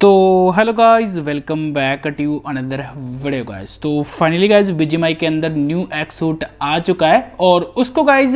तो hello guys welcome back to another video guys तो finally guys B के अंदर न्यू एक्सूट सूट आ चुका है और उसको गाइस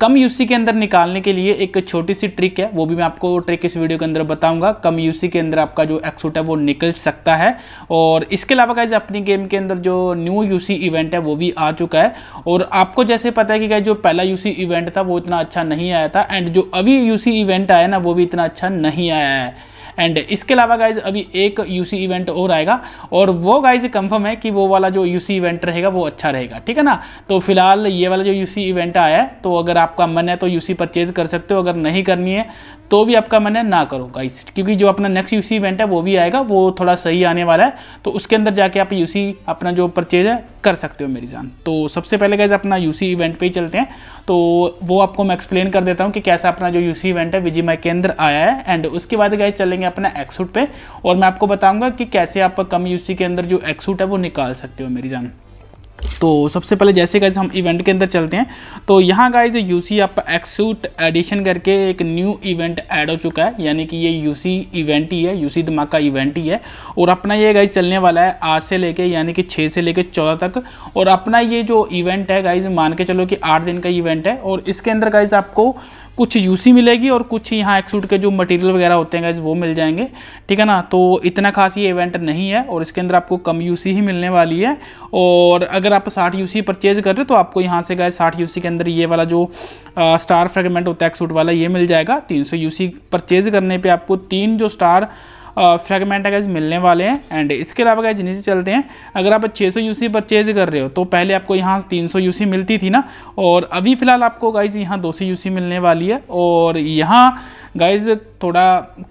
कम यूसी के अंदर निकालने के लिए एक छोटी सी ट्रिक है वो भी मैं आपको ट्रिक इस वीडियो के अंदर बताऊंगा कम यूसी के अंदर आपका जो एक्सूट सूट है वो निकल सकता है और इसके अलावा गाइज अपनी गेम के अंदर जो न्यू यूसी इवेंट है वो भी आ चुका है और आपको जैसे पता है कि गाइज जो पहला यूसी इवेंट था वो इतना अच्छा नहीं आया था एंड जो अभी यूसी इवेंट आया ना वो भी इतना अच्छा नहीं आया है एंड इसके अलावा गाइज अभी एक यूसी इवेंट और आएगा और वो गाइज कंफर्म है कि वो वाला जो यूसी इवेंट रहेगा वो अच्छा रहेगा ठीक है ना तो फिलहाल ये वाला जो यूसी इवेंट आया है तो अगर आपका मन है तो यूसी परचेज कर सकते हो अगर नहीं करनी है तो भी आपका मन है ना करो गाइस क्योंकि जो अपना नेक्स्ट यूसी इवेंट है वो भी आएगा वो थोड़ा सही आने वाला है तो उसके अंदर जाके आप यूसी अपना जो परचेज है कर सकते हो मेरी जान तो सबसे पहले गाइज अपना यूसी इवेंट पे ही चलते हैं तो वो आपको मैं एक्सप्लेन कर देता हूँ कि कैसा अपना जो यूसी इवेंट है विजी के अंदर आया है एंड उसके बाद गाइज चलेंगे करेंगे अपना एक्सूट पे और मैं आपको बताऊंगा कि कैसे आप कम यूसी के अंदर जो एक्सूट है वो निकाल सकते हो मेरी जान तो सबसे पहले जैसे गाइज हम इवेंट के अंदर चलते हैं तो यहाँ गाइज यू सी आप एक्सूट एडिशन करके एक न्यू इवेंट ऐड हो चुका है यानी कि ये यू सी इवेंट ही है यू सी का इवेंट ही है और अपना ये गाइज चलने वाला है आज से लेके यानी कि छः से लेके चौदह तक और अपना ये जो इवेंट है गाइज मान के चलो कि आठ दिन का इवेंट है और इसके अंदर गाइज आपको कुछ यूसी मिलेगी और कुछ यहाँ एक्सूट के जो मटेरियल वगैरह होते हैं वो मिल जाएंगे ठीक है ना तो इतना खास ये इवेंट नहीं है और इसके अंदर आपको कम यूसी ही मिलने वाली है और अगर आप साठ यूसी परचेज कर रहे हो तो आपको यहाँ से गए साठ यूसी के अंदर ये वाला जो आ, स्टार फ्रेगमेंट होता है एक्सूट वाला ये मिल जाएगा तीन सौ परचेज करने पर आपको तीन जो स्टार फ्रेगमेंट है मिलने वाले हैं एंड इसके अलावा गैज नीचे चलते हैं अगर आप छः सौ यूसी परचेज कर रहे हो तो पहले आपको यहाँ तीन सौ यूसी मिलती थी ना और अभी फ़िलहाल आपको गाइज यहाँ दो सौ यूसी मिलने वाली है और यहाँ गाइज थोड़ा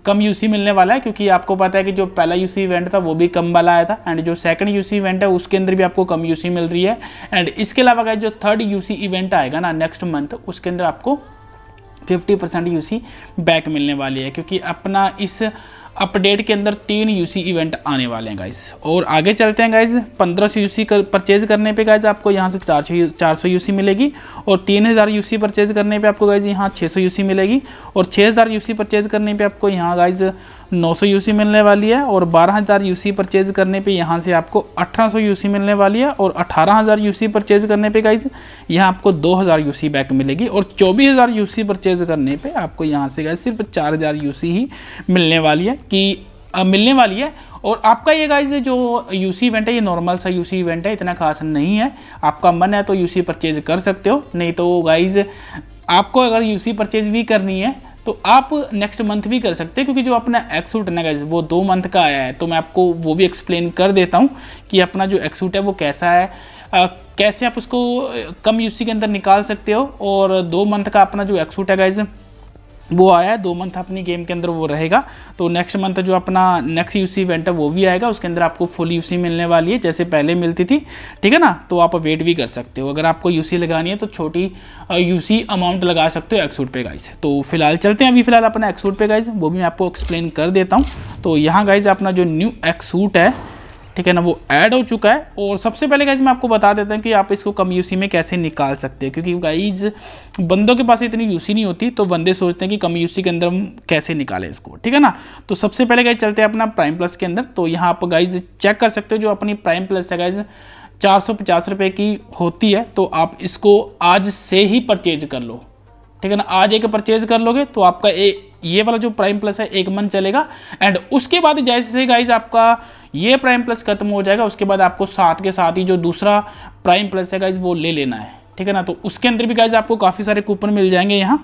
कम यूसी मिलने वाला है क्योंकि आपको पता है कि जो पहला यूसी इवेंट था वो भी कम वाला आया था एंड जो सेकंड यूसी इवेंट है उसके अंदर भी आपको कम यूसी मिल रही है एंड इसके अलावा गाइज जो थर्ड यूसी इवेंट आएगा ना नेक्स्ट मंथ उसके अंदर आपको फिफ्टी परसेंट यू बैक मिलने वाली है क्योंकि अपना इस अपडेट के अंदर तीन यूसी इवेंट आने वाले हैं गाइज़ और आगे चलते हैं गाइज़ पंद्रह सौ यूसी कर परचेज करने पे गाइज आपको यहाँ से चार सौ सौ यू यूसी मिलेगी और तीन यू यूसी परचेज करने पे आपको गाइज़ यहाँ छः यू यूसी मिलेगी और छः यू यूसी परचेज करने पे आपको यहाँ गाइज़ 900 सौ मिलने वाली है और 12000 यू परचेज करने पे यहाँ से आपको 1800 सौ मिलने वाली है और 18000 यू परचेज करने पे गाइज यहाँ आपको 2000 यू बैक मिलेगी और 24000 यू परचेज करने पे आपको यहाँ से गाइज सिर्फ 4000 यू ही मिलने वाली है कि आ, मिलने वाली है और आपका ये गाइज जो सी इवेंट है ये नॉर्मल सा सी इवेंट है इतना खास नहीं है आपका मन है तो सी परचेज कर सकते हो नहीं तो गाइज आपको अगर सी परचेज भी करनी है तो आप नेक्स्ट मंथ भी कर सकते हैं क्योंकि जो अपना एक्सूट है ना गाइज वो दो मंथ का आया है तो मैं आपको वो भी एक्सप्लेन कर देता हूँ कि अपना जो एक्सूट है वो कैसा है आ, कैसे आप उसको कम यूसी के अंदर निकाल सकते हो और दो मंथ का अपना जो एक्सूट है गाइज वो आया है दो मंथ अपनी गेम के अंदर वो रहेगा तो नेक्स्ट मंथ जो अपना नेक्स्ट यूसी इवेंट है वो भी आएगा उसके अंदर आपको फुल यूसी मिलने वाली है जैसे पहले मिलती थी ठीक है ना तो आप वेट भी कर सकते हो अगर आपको यूसी लगानी है तो छोटी यूसी अमाउंट लगा सकते हो एक्सूट पे गाइज तो फिलहाल चलते हैं अभी फिलहाल अपना एक्सूट पे गाइज वो भी मैं आपको एक्सप्लेन कर देता हूँ तो यहाँ गाइज अपना जो न्यू एक्सूट है ठीक है ना वो ऐड हो चुका है और सबसे पहले गाइज मैं आपको बता देता हूँ कि आप इसको कम यूसी में कैसे निकाल सकते हैं क्योंकि गाइज बंदों के पास इतनी यूसी नहीं होती तो बंदे सोचते हैं कि कम यूसी के अंदर हम कैसे निकालें इसको ठीक है ना तो सबसे पहले गाइज चलते हैं अपना प्राइम प्लस के अंदर तो यहाँ आप गाइज चेक कर सकते हो जो अपनी प्राइम प्लस है गाइज चार सौ पचास की होती है तो आप इसको आज से ही परचेज कर लो ठीक है ना आज एक परचेज कर लोगे तो आपका ये वाला जो प्राइम प्लस है एक मंथ चलेगा एंड उसके बाद जैसे गाइज आपका ये प्राइम प्लस खत्म हो जाएगा उसके बाद आपको साथ के साथ ही जो दूसरा प्राइम प्लस है गाइज वो ले लेना है ठीक है ना तो उसके अंदर भी गाइज आपको काफ़ी सारे कूपन मिल जाएंगे यहाँ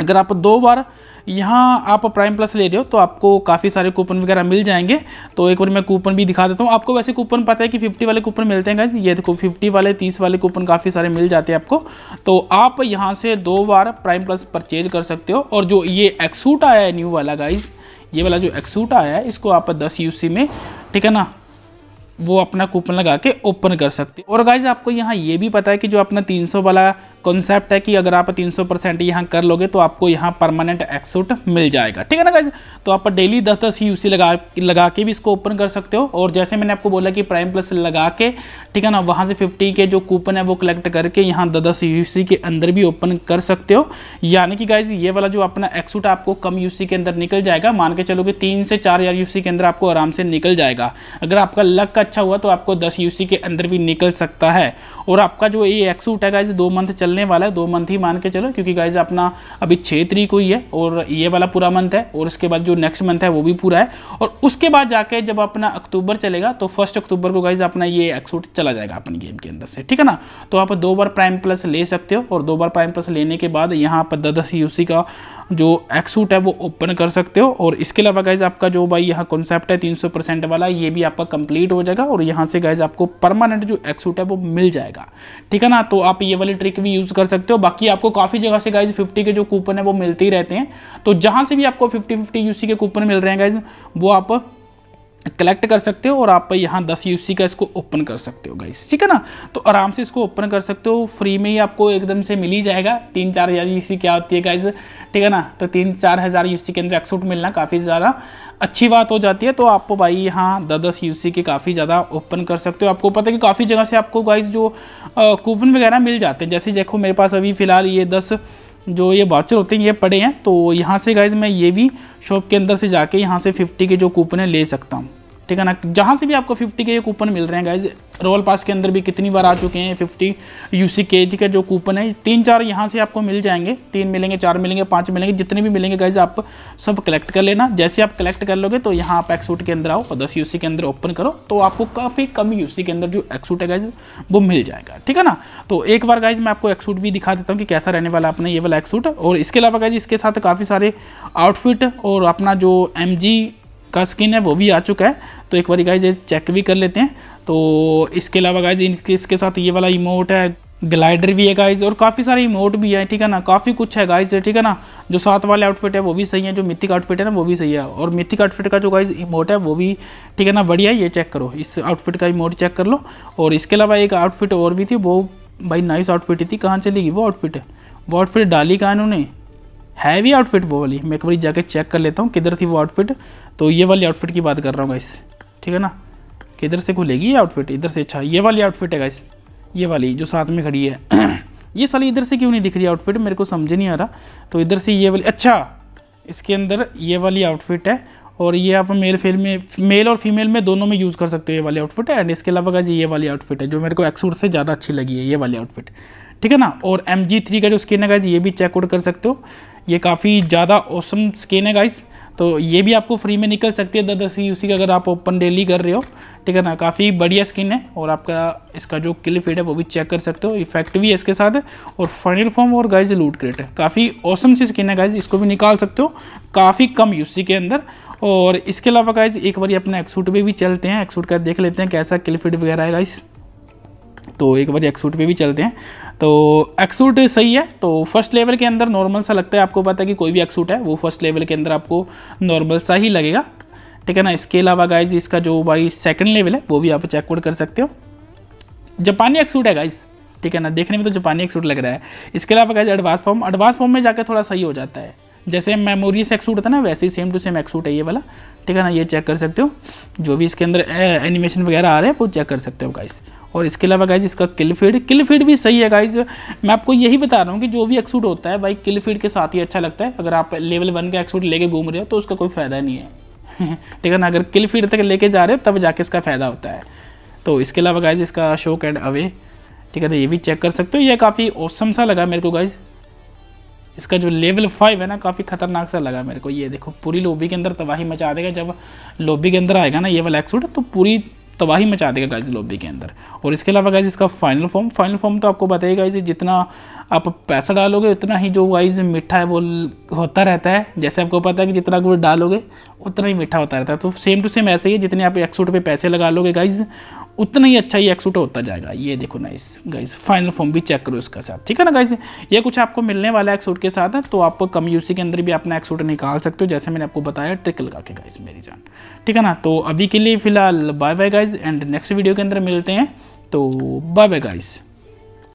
अगर आप दो बार यहाँ आप प्राइम प्लस ले रहे हो तो आपको काफ़ी सारे कूपन वगैरह मिल जाएंगे तो एक बार मैं कूपन भी दिखा देता हूँ आपको वैसे कूपन पता है कि 50 वाले कूपन मिलते हैं गाइज ये देखो 50 वाले 30 वाले कूपन काफ़ी सारे मिल जाते हैं आपको तो आप यहाँ से दो बार प्राइम प्लस परचेज कर सकते हो और जो ये एक्सूट आया है न्यू वाला गाइज ये वाला जो एक्सूट आया है इसको आप दस यू में ठीक है ना वो अपना कूपन लगा के ओपन कर सकते हो और गाइज आपको यहाँ ये भी पता है कि जो अपना 300 वाला कॉन्सेप्ट है कि अगर आप 300 परसेंट यहाँ कर लोगे तो आपको यहाँ परमानेंट एक्सूट मिल जाएगा ठीक है ना गाइज तो आप डेली दस दस यू लगा लगा के भी इसको ओपन कर सकते हो और जैसे मैंने आपको बोला कि प्राइम प्लस लगा के ठीक है ना वहाँ से फिफ्टी के जो कूपन है वो कलेक्ट करके यहाँ दस दस यू के अंदर भी ओपन कर सकते हो यानी कि गाइज ये वाला जो अपना एक्सूट आपको कम यू के अंदर निकल जाएगा मान के चलो कि तीन से चार हज़ार के अंदर आपको आराम से निकल जाएगा अगर आपका लक अच्छा हुआ तो आपको दस यू के अंदर भी निकल सकता है और आपका जो ये एक्सूट है गाइज दो मंथ चल चलने वाला है दो मंथ ही मान के चलो क्योंकि गाइज अपना अभी छः तरीक हुई है और ये वाला पूरा मंथ है और उसके बाद जो नेक्स्ट मंथ है वो भी पूरा है और उसके बाद जाके जब अपना अक्टूबर चलेगा तो फर्स्ट अक्टूबर को गाइज अपना ये एक्सूट चला जाएगा अपने गेम के अंदर से ठीक है ना तो आप दो बार प्राइम प्लस ले सकते हो और दो बार प्राइम प्लस लेने के बाद यहाँ पर दस दस यूसी का जो एक्सूट है वो ओपन कर सकते हो और इसके अलावा गाइज आपका जो भाई यहाँ कॉन्सेप्ट है तीन वाला ये भी आपका कंप्लीट हो जाएगा और यहाँ से गाइज आपको परमानेंट जो एक्सूट है वो मिल जाएगा ठीक है ना तो आप ये वाली ट्रिक भी यूज़ कर सकते हो बाकी आपको काफ़ी जगह से गाइज फिफ्टी के जो कूपन है वो मिलते ही रहते हैं तो जहाँ से भी आपको फिफ्टी फिफ्टी यूसी के कूपन मिल रहे हैं गाइज वो आप कलेक्ट कर सकते हो और आप यहाँ दस यू का इसको ओपन कर सकते हो गाइस ठीक है ना तो आराम से इसको ओपन कर सकते हो फ्री में ही आपको एकदम से मिल ही जाएगा तीन चार हज़ार यू क्या होती है गाइस ठीक है ना तो तीन चार हज़ार यू के अंदर एक्सूट मिलना काफ़ी ज़्यादा अच्छी बात हो जाती है तो आप भाई यहाँ दस दस यू के काफ़ी ज़्यादा ओपन कर सकते हो आपको पता है कि काफ़ी जगह से आपको गाइज जो कूपन वगैरह मिल जाते हैं जैसे देखो मेरे पास अभी फ़िलहाल ये दस जो ये वाचर होते हैं ये पड़े हैं तो यहाँ से गाइज मैं ये भी शॉप के अंदर से जाके यहाँ से फिफ्टी के जो कूपन है ले सकता हूँ ठीक है ना जहाँ से भी आपको 50 के ये कूपन मिल रहे हैं गाइज रोल पास के अंदर भी कितनी बार आ चुके हैं 50 यूसी के ठीक है जो कूपन है तीन चार यहाँ से आपको मिल जाएंगे तीन मिलेंगे चार मिलेंगे पाँच मिलेंगे जितने भी मिलेंगे गाइज आप सब कलेक्ट कर लेना जैसे आप कलेक्ट कर लोगे तो यहाँ आप एक्सूट के अंदर आओ और दस यूसी के अंदर ओपन करो तो आपको काफ़ी कम यूसी के अंदर जो एक्सूट है गाइज वो मिल जाएगा ठीक है ना तो एक बार गाइज मैं आपको एक्सूट भी दिखा देता हूँ कि कैसा रहने वाला अपना ये वाला एक्सूट और इसके अलावा गाइज इसके साथ काफ़ी सारे आउटफिट और अपना जो एम का स्किन है वो भी आ चुका है तो एक बार गाइज चेक भी कर लेते हैं तो इसके अलावा गाइज इसके साथ ये वाला इमोट है ग्लाइडर भी है गाइज और काफ़ी सारे इमोट भी है ठीक है ना काफ़ी कुछ है गाइज ठीक है ना जो साथ वाले आउटफिट है वो भी सही है जो मिथिक आउटफिट है ना वो भी सही है और मिथिक आउटफिट का जो गाइज इमोट है वो भी ठीक है ना बढ़िया है ये चेक करो इस आउटफिट का इमोट चेक कर लो और इसके अलावा एक आउटफिट और भी थी वो भाई नाइस आउटफिट थी कहाँ चलेगी वो आउटफिट है वो आउटफिट डाली कहा इन्होंने हैवी आउटफिट वो वाली मैं एक बार जाके चेक कर लेता हूँ किधर थी वो आउटफिट तो ये वाली आउटफिट की बात कर रहा हूँ गाइस ठीक है ना किधर से खुलेगी ये आउटफिट इधर से अच्छा ये वाली आउटफिट है गाइस ये वाली जो साथ में खड़ी है ये साली इधर से क्यों नहीं दिख रही आउटफिट मेरे को समझ नहीं आ रहा तो इधर से ये वाली अच्छा इसके अंदर ये वाली आउटफिट है और ये आप मेल फेल में मेल और फीमेल में दोनों में यूज़ कर सकते हो ये वाली आउटफिट है एंड इसके अलावा गाइस ये वाली आउटफिट है जो मेरे को एक्सूट से ज़्यादा अच्छी लगी है ये वाली आउटफिट ठीक है ना और एम जी थ्री का जो स्किन है गाइज ये भी चेकआउट कर सकते हो ये काफ़ी ज़्यादा औसम स्किन है गाइज़ तो ये भी आपको फ्री में निकल सकती है दस यू सी का अगर आप ओपन डेली कर रहे हो ठीक है ना काफ़ी बढ़िया स्किन है और आपका इसका जो किल फीड है वो भी चेक कर सकते हो इफेक्ट भी है इसके साथ है और फाइनल फॉर्म और गाइज लूट क्रेट है काफ़ी औसम सी स्किन है गाइज इसको भी निकाल सकते हो काफ़ी कम यूसी के अंदर और इसके अलावा गाइज एक बार अपने एक्सूट पर भी चलते हैं एक्सूट का देख लेते हैं कैसा किल फीड वगैरह है गाइज़ तो एक बार एक्सूट पे भी चलते हैं तो एक्सूट सही है तो फर्स्ट लेवल के अंदर नॉर्मल सा लगता है आपको पता है कि कोई भी एक्सूट है वो फर्स्ट लेवल के अंदर आपको नॉर्मल सा ही लगेगा ठीक है ना इसके अलावा गाइज इसका जो भाई सेकंड लेवल है वो भी आप चेकआउट कर सकते हो जापानी एक्सूट है गाइज़ ठीक है ना देखने में तो जापानी एक्सूट लग रहा है इसके अलावा guys advance form advance form में जाकर थोड़ा सही हो जाता है जैसे मेमोरियस से एक होता है ना वैसे ही सेम टू सेम एक्सूट है ये वाला ठीक है ना ये चेक कर सकते हो जो भी इसके अंदर एनिमेशन वगैरह आ रहे हैं वो चेक कर सकते हो गाइस और इसके अलावा गाइज इसका किल फीड किल फीड भी सही है गाइज मैं आपको यही बता रहा हूँ कि जो भी एक्सूट होता है भाई किल फीड के साथ ही अच्छा लगता है अगर आप लेवल वन का एक्सूट लेके घूम रहे हो तो उसका कोई फ़ायदा नहीं है ठीक है ना अगर किल फीड तक लेके जा रहे हो तब जाके इसका फ़ायदा होता है तो इसके अलावा गाइज इसका शोक एंड अवे ठीक है ना ये भी चेक कर सकते हो ये काफ़ी औसम सा लगा मेरे को गाइज इसका जो लेवल फाइव है ना काफ़ी खतरनाक सा लगा मेरे को ये देखो पूरी लोबी के अंदर तबाही मचा देगा जब लोबी के अंदर आएगा ना ये वाला एक्सूट तो पूरी तबाही मचा देगा गाइज लॉबी के अंदर और इसके अलावा गाइज इसका फाइनल फॉर्म फाइनल फॉर्म तो आपको बताइए गाइज जितना आप पैसा डालोगे उतना ही जो गाइज मीठा है वो होता रहता है जैसे आपको पता है कि जितना गुड़ डालोगे उतना ही मीठा होता रहता है तो सेम टू सेम ऐसे ही है जितने आप एक सौ रुपये पैसे लगा लोगे गाइज उतना ही अच्छा ये एक्सूट होता जाएगा ये देखो नाइस गाइस फाइनल फॉर्म भी चेक करो इसका साथ ठीक है ना गाइस ये कुछ आपको मिलने वाला एक एक्सूट के साथ है तो आप कम यूसी के अंदर भी अपना एक्सूट निकाल सकते हो जैसे मैंने आपको बताया ट्रिक लगा के गाइस मेरी जान ठीक है ना तो अभी के लिए फिलहाल bye bye guys and next video के अंदर मिलते हैं तो बाय बाय गाइज़